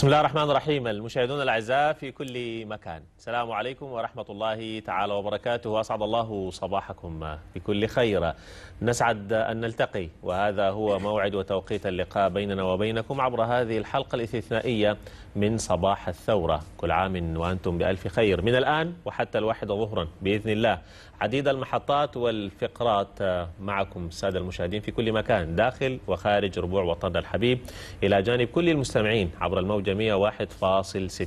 بسم الله الرحمن الرحيم المشاهدون الأعزاء في كل مكان السلام عليكم ورحمة الله تعالى وبركاته أسعد الله صباحكم بكل خير نسعد أن نلتقي وهذا هو موعد وتوقيت اللقاء بيننا وبينكم عبر هذه الحلقة الاستثنائية من صباح الثورة كل عام وأنتم بألف خير من الآن وحتى الواحد ظهرا بإذن الله عديد المحطات والفقرات معكم السادة المشاهدين في كل مكان داخل وخارج ربوع وطننا الحبيب إلى جانب كل المستمعين عبر الموجة 101.6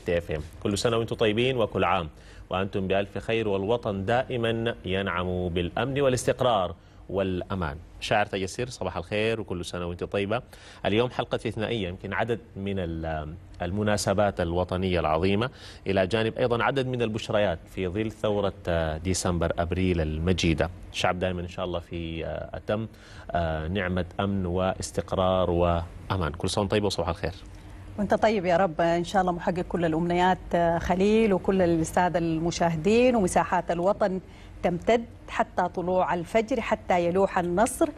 اف كل سنة وانتم طيبين وكل عام وأنتم بألف خير والوطن دائما ينعم بالأمن والاستقرار والأمان شاعر تيسير صباح الخير وكل سنة وانت طيبة اليوم حلقة استثنائية يمكن عدد من المناسبات الوطنية العظيمة إلى جانب أيضا عدد من البشريات في ظل ثورة آه، ديسمبر أبريل المجيدة الشعب دائما إن شاء الله في آه، أتم آه، نعمة أمن واستقرار وأمان كل سنة طيبة وصباح الخير وانت طيب يا رب ان شاء الله محقق كل الامنيات خليل وكل الساده المشاهدين ومساحات الوطن تمتد حتى طلوع الفجر حتى يلوح النصر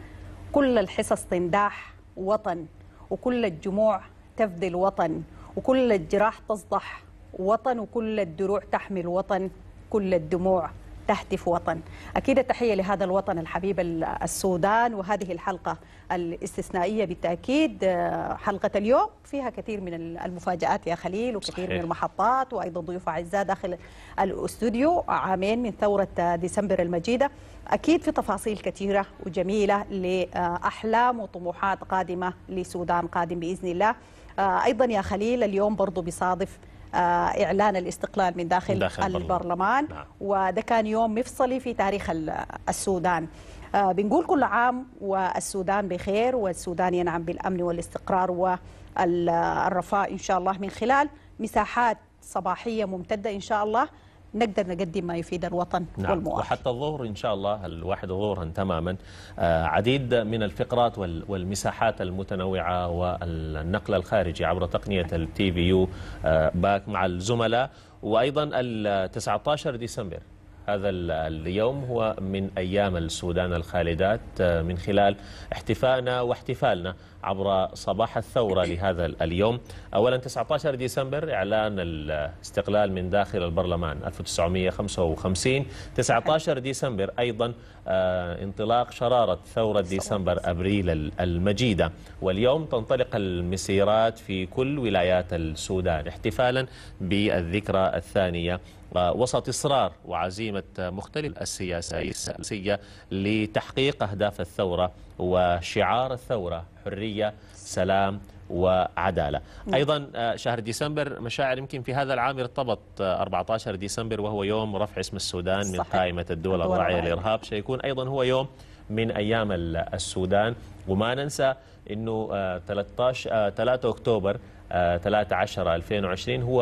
كل الحصص تنداح وطن وكل الجموع تفدي الوطن وكل الجراح تصدح وطن وكل الدروع تحمل وطن كل الدموع تهتف وطن أكيد التحية لهذا الوطن الحبيب السودان وهذه الحلقة الاستثنائية بالتأكيد آه، حلقة اليوم فيها كثير من المفاجآت يا خليل وكثير صحيح. من المحطات وأيضا ضيوف أعزاء داخل الاستوديو عامين من ثورة آه، ديسمبر المجيدة أكيد في تفاصيل كثيرة وجميلة لأحلام وطموحات قادمة لسودان قادم بإذن الله آه، أيضا يا خليل اليوم برضو بصادف آه، إعلان الاستقلال من داخل, داخل البرلمان نعم. وده كان يوم مفصلي في تاريخ السودان آه، بنقول كل عام والسودان بخير والسودان ينعم بالأمن والاستقرار والرفاء إن شاء الله من خلال مساحات صباحية ممتدة إن شاء الله نقدر نقدم ما يفيد الوطن نعم والمواطن وحتى الظهر إن شاء الله الواحد ظهرا تماما آه، عديد من الفقرات والمساحات المتنوعة والنقل الخارجي عبر تقنية التي في يو آه، باك مع الزملاء وأيضا 19 ديسمبر هذا اليوم هو من أيام السودان الخالدات آه، من خلال احتفائنا واحتفالنا عبر صباح الثورة لهذا اليوم أولا 19 ديسمبر إعلان الاستقلال من داخل البرلمان 1955 19 ديسمبر أيضا آه، انطلاق شرارة ثورة ديسمبر أبريل المجيدة واليوم تنطلق المسيرات في كل ولايات السودان احتفالا بالذكرى الثانية آه، وسط إصرار وعزيمة مختلف السياسية لتحقيق أهداف الثورة وشعار الثورة حرية سلام وعدالة نعم. أيضا آه، شهر ديسمبر مشاعر يمكن في هذا العام ارتبط 14 آه، ديسمبر وهو يوم رفع اسم السودان صحيح. من قائمة الدول الراعية للإرهاب سيكون أيضا هو يوم من أيام السودان وما ننسى أنه 13 آه، 3 أكتوبر 13 2020 هو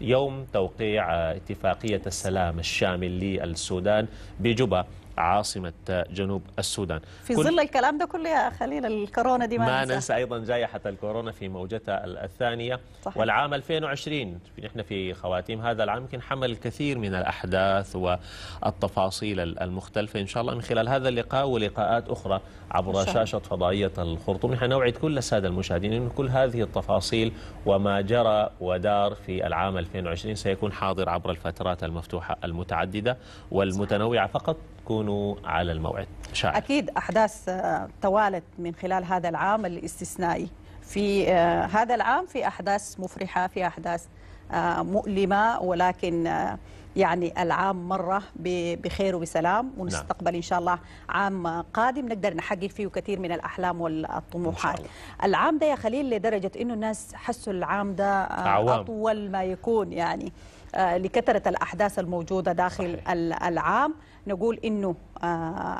يوم توقيع اتفاقية السلام الشامل للسودان بجوبا عاصمة جنوب السودان في كل... ظل الكلام ده كله يا خليل الكورونا دي ما, ما ننسى. ننسى أيضا جائحة الكورونا في موجتها الثانية صحيح. والعام 2020 نحن في خواتيم هذا العام يمكن حمل الكثير من الأحداث والتفاصيل المختلفة إن شاء الله من خلال هذا اللقاء ولقاءات أخرى عبر صحيح. شاشة فضائية الخرطوم نحن نوعد كل السادة المشاهدين أن كل هذه التفاصيل وما جرى ودار في العام 2020 سيكون حاضر عبر الفترات المفتوحة المتعددة والمتنوعة فقط تكونوا على الموعد شاعر. أكيد أحداث توالت آه، من خلال هذا العام الاستثنائي في آه، هذا العام في أحداث مفرحة في أحداث آه، مؤلمة ولكن آه، يعني العام مرة بخير وبسلام ونستقبل نعم. إن شاء الله عام قادم نقدر نحقق فيه كثير من الأحلام والطموحات العام ده يا خليل لدرجة أنه الناس حسوا العام ده آه، أطول ما يكون يعني لكثرة الأحداث الموجودة داخل صحيح. العام نقول أنه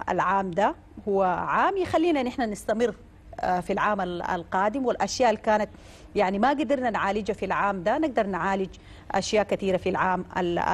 العام ده هو عام يخلينا نحن نستمر آه، في العام القادم والأشياء اللي كانت يعني ما قدرنا نعالجها في العام ده نقدر نعالج أشياء كثيرة في العام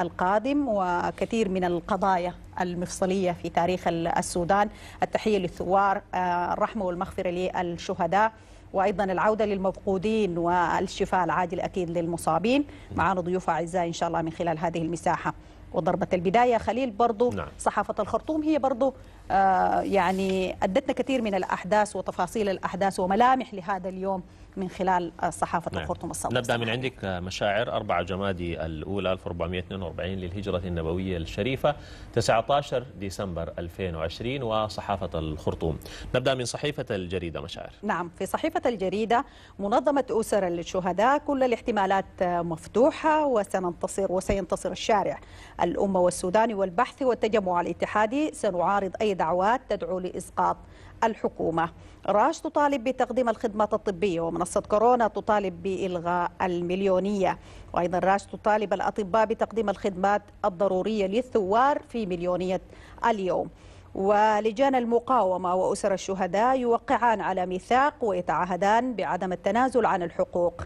القادم وكثير من القضايا المفصلية في تاريخ السودان التحية للثوار آه، الرحمة والمغفرة للشهداء وايضا العوده للمفقودين والشفاء العاجل اكيد للمصابين معنا ضيوف اعزاء ان شاء الله من خلال هذه المساحه وضربه البدايه خليل برضو نعم. صحافه الخرطوم هي برضو آه، يعني أدتنا كثير من الأحداث وتفاصيل الأحداث وملامح لهذا اليوم من خلال صحافة نعم. الخرطوم الصوت نبدأ من عندك مشاعر 4 جمادي الأولى 1442 للهجرة النبوية الشريفة 19 ديسمبر 2020 وصحافة الخرطوم نبدأ من صحيفة الجريدة مشاعر نعم في صحيفة الجريدة منظمة أسر للشهداء كل الاحتمالات مفتوحة وسننتصر وسينتصر الشارع الأمة والسودان والبحث والتجمع الاتحادي سنعارض أي دعوات تدعو لإسقاط الحكومة راش تطالب بتقديم الخدمات الطبية ومن منصة كورونا تطالب بإلغاء المليونية وأيضا راش تطالب الأطباء بتقديم الخدمات الضرورية للثوار في مليونية اليوم ولجان المقاومة وأسر الشهداء يوقعان على ميثاق ويتعهدان بعدم التنازل عن الحقوق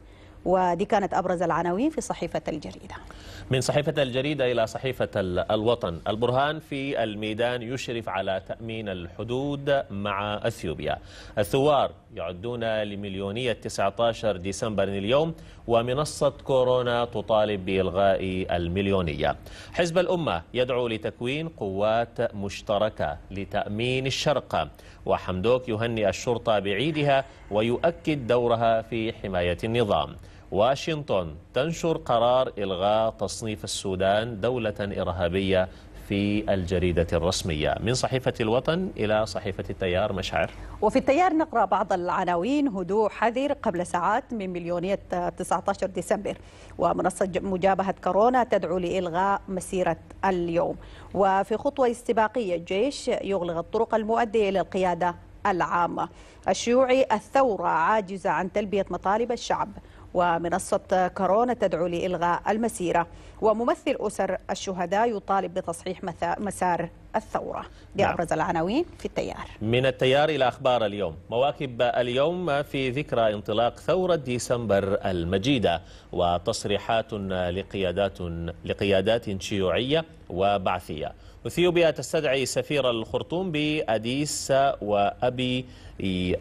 ودي كانت أبرز العناوين في صحيفة الجريدة من صحيفة الجريدة إلى صحيفة الوطن البرهان في الميدان يشرف على تأمين الحدود مع أثيوبيا الثوار يعدون لمليونية 19 ديسمبر اليوم ومنصة كورونا تطالب بإلغاء المليونية حزب الأمة يدعو لتكوين قوات مشتركة لتأمين الشرق وحمدوك يهنئ الشرطة بعيدها ويؤكد دورها في حماية النظام واشنطن تنشر قرار إلغاء تصنيف السودان دولة إرهابية في الجريدة الرسمية من صحيفة الوطن إلى صحيفة التيار مشعر وفي التيار نقرأ بعض العناوين هدوء حذر قبل ساعات من مليونية 19 ديسمبر ومنصة مجابهة كورونا تدعو لإلغاء مسيرة اليوم وفي خطوة استباقية الجيش يغلق الطرق المؤدية إلى القيادة العامة الشيوعي الثورة عاجزة عن تلبية مطالب الشعب ومنصة كارون تدعو لإلغاء المسيرة وممثل أسر الشهداء يطالب بتصحيح مسار الثورة دي نعم. أبرز العناوين في التيار من التيار إلى أخبار اليوم مواكب اليوم في ذكرى انطلاق ثورة ديسمبر المجيدة وتصريحات لقيادات, لقيادات شيوعية وبعثية أثيوبيا تستدعي سفير الخرطوم بأديس وأبي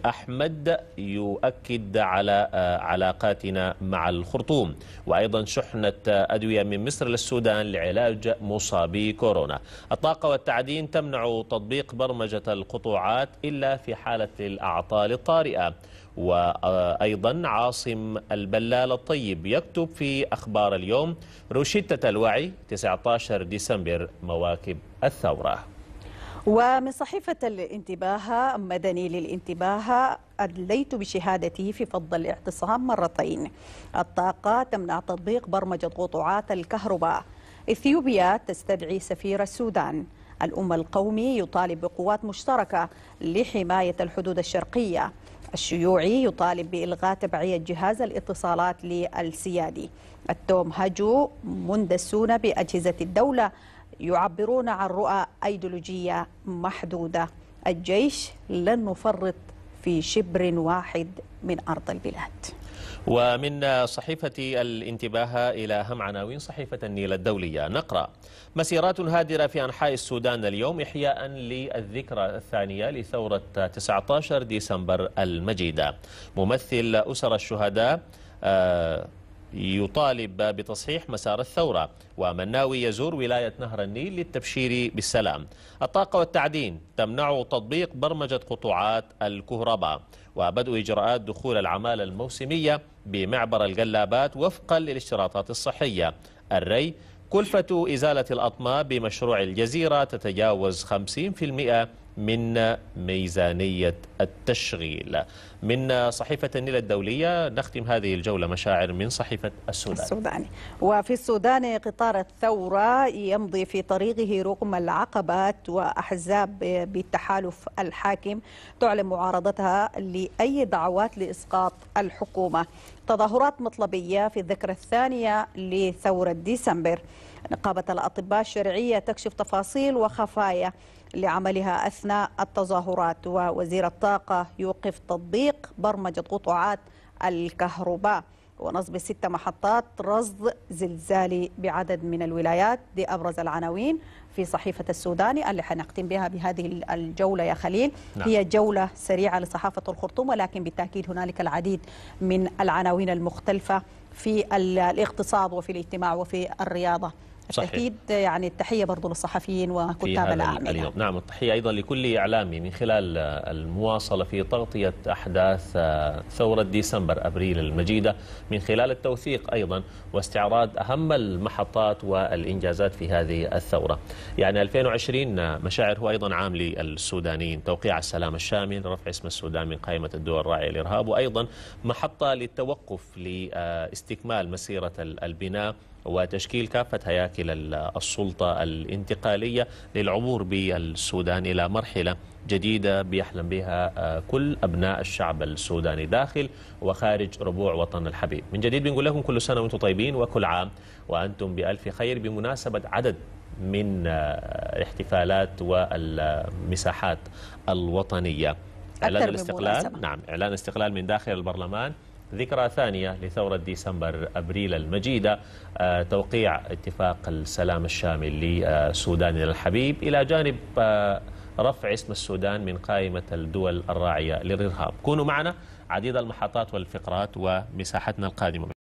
أحمد يؤكد على علاقاتنا مع الخرطوم وأيضا شحنة أدوية من مصر للسودان لعلاج مصابي كورونا الطاقة والتعليم التعدين تمنع تطبيق برمجة القطوعات إلا في حالة الأعطال الطارئة وأيضا عاصم البلال الطيب يكتب في أخبار اليوم روشتة الوعي 19 ديسمبر مواكب الثورة ومن صحيفة الانتباه مدني للانتباه أدليت بشهادتي في فض الاعتصام مرتين الطاقة تمنع تطبيق برمجة قطوعات الكهرباء إثيوبيا تستدعي سفير السودان الأم القومي يطالب بقوات مشتركة لحماية الحدود الشرقية الشيوعي يطالب بإلغاء تبعية جهاز الاتصالات للسيادي التوم هجو مندسون بأجهزة الدولة يعبرون عن رؤى أيديولوجية محدودة الجيش لن نفرط في شبر واحد من أرض البلاد ومن صحيفة الانتباه إلى أهم عناوين صحيفة النيل الدولية نقرأ مسيرات هادرة في أنحاء السودان اليوم إحياء للذكرى الثانية لثورة 19 ديسمبر المجيدة ممثل أسر الشهداء آه يطالب بتصحيح مسار الثورة ومناوي يزور ولاية نهر النيل للتبشير بالسلام الطاقة والتعدين تمنع تطبيق برمجة قطوعات الكهرباء وبدء إجراءات دخول العمالة الموسمية بمعبر القلابات وفقا للاشتراطات الصحية الري كلفة إزالة الأطماء بمشروع الجزيرة تتجاوز 50% من ميزانية التشغيل من صحيفة النيل الدولية نختم هذه الجولة مشاعر من صحيفة السودان السوداني وفي السودان قطار الثورة يمضي في طريقه رغم العقبات وأحزاب بالتحالف الحاكم تعلن معارضتها لأي دعوات لإسقاط الحكومة تظاهرات مطلبية في الذكرى الثانية لثورة ديسمبر نقابة الأطباء الشرعية تكشف تفاصيل وخفايا لعملها أثناء التظاهرات ووزير الطاقة يوقف تطبيق برمجة قطعات الكهرباء ونصب ست محطات رصد زلزالي بعدد من الولايات دي أبرز العناوين في صحيفة السوداني اللي حنختم بها بهذه الجولة يا خليل نعم. هي جولة سريعة لصحافة الخرطوم ولكن بالتأكيد هنالك العديد من العناوين المختلفة في الاقتصاد وفي الاجتماع وفي الرياضة صحيح. أكيد يعني التحية برضو للصحفيين وكتاب الأعمال اليوم نعم التحية أيضا لكل إعلامي من خلال المواصلة في تغطية أحداث آه، ثورة ديسمبر أبريل المجيدة من خلال التوثيق أيضا واستعراض أهم المحطات والإنجازات في هذه الثورة يعني 2020 آه، مشاعر هو أيضا عام للسودانيين توقيع السلام الشامل رفع اسم السودان من قائمة الدول الراعية للإرهاب وأيضا محطة للتوقف لاستكمال مسيرة البناء وتشكيل كافة هياكل السلطة الانتقالية للعبور بالسودان إلى مرحلة جديدة بيحلم بها آه، كل أبناء الشعب السوداني داخل وخارج ربوع وطن الحبيب من جديد بنقول لكم كل سنة وانتم طيبين وكل عام وأنتم بألف خير بمناسبة عدد من آه، الاحتفالات والمساحات الوطنية أكثر اعلان الاستقلال نعم اعلان استقلال من داخل البرلمان ذكرى ثانية لثورة ديسمبر أبريل المجيدة آه، توقيع اتفاق السلام الشامل لسودان الحبيب إلى جانب آه، رفع اسم السودان من قائمة الدول الراعية للإرهاب كونوا معنا عديد المحطات والفقرات ومساحتنا القادمة